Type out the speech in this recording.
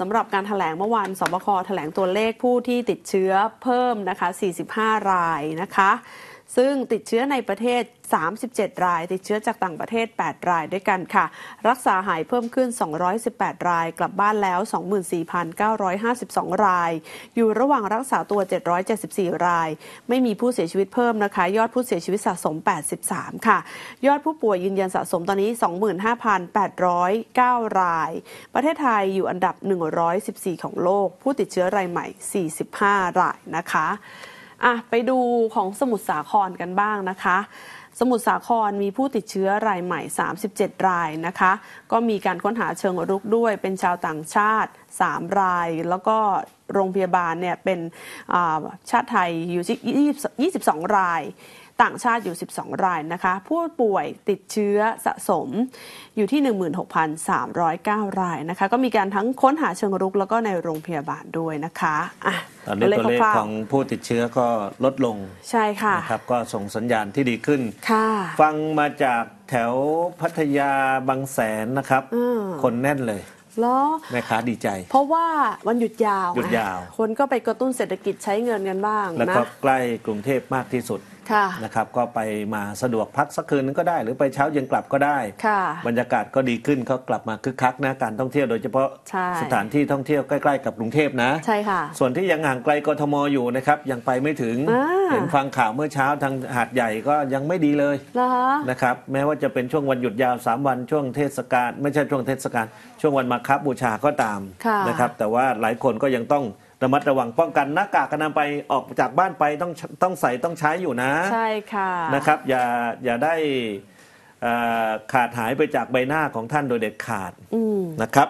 สำหรับการถแถลงเมื่อวานสบคถแถลงตัวเลขผู้ที่ติดเชื้อเพิ่มนะคะ 45 รายนะคะซึ่งติดเชื้อในประเทศ 37 ราย ติดเชื้อจากต่างประเทศ 8 รายด้วยกันค่ะ รักษาหายเพิ่มขึ้น 218 รายกลับบ้านแล้ว 24,952 ราย อยู่ระหว่างรักษาตัว 774 ราย ไม่มีผู้เสียชีวิตเพิ่มนะคะ ยอดผู้เสียชีวิตสะสม 83 ค่ะ ยอดผู้ป่วยยืนยันสะสมตอนนี้ 25,809 ราย ประเทศไทยอยู่อันดับ 114 ของโลก ผู้ติดเชื้อรายใหม่ 45 รายนะคะอ่ะไปดูของสมุทรสาครกันบ้างนะคะ สมุทรสาครมีผู้ติดเชื้อรายใหม่ 37 รายนะคะ ก็มีการค้นหาเชิงรุกด้วย เป็นชาวต่างชาติ 3 ราย แล้วก็โรงพยาบาลเนี่ยเป็นชาติไทยอยู่ที่22 รายต่างชาติอยู่ 12รายนะคะผู้ป่วยติดเชื้อสะสมอยู่ที่ 16,309 รายนะคะก็มีการทั้งค้นหาเชิงรุกแล้วก็ในโรงพยาบาลด้วยนะคะอ่ตอนนี้ตัวเลขของผู้ติดเชื้อก็ลดลงใช่ค่ะนะครับก็ส่งสัญญาณที่ดีขึ้นค่ะฟังมาจากแถวพัทยาบางแสนนะครับคนแน่นเลยแล้วแม่ค้าดีใจ เพราะว่าวันหยุดยาวหยุดยาวคนก็ไปกระตุ้นเศรษฐกิจใช้เงินกันบ้างนะแล้วก็ใกล้กรุงเทพมากที่สุดนะครับก็ไปมาสะดวกพักสักคืนนึงก็ได้ หรือไปเช้าเย็นกลับก็ได้ บรรยากาศก็ดีขึ้นเขากลับมาคึกคักนะการท่องเที่ยวโดยเฉพาะสถานที่ท่องเที่ยวใกล้ ๆกับกรุงเทพนะใช่ค่ะส่วนที่ยังห่างไกลกทมอยู่นะครับยังไปไม่ถึงเห็นฟังข่าวเมื่อเช้าทางหาดใหญ่ก็ยังไม่ดีเลยนะครับแม้ว่าจะเป็นช่วงวันหยุดยาว3วันช่วงเทศกาลไม่ใช่ช่วงเทศกาลช่วงวันมาคับบูชาก็ตามนะครับแต่ว่าหลายคนก็ยังต้องระมัดระวังป้องกันหน้ากากอนาไปออกจากบ้านไป ต้องต้องใส่ต้องใช้อยู่นะ ใช่ค่ะนะครับอย่าอย่าได้ขาดหายไปจากใบหน้าของท่านโดยเด็ดขาดนะครับ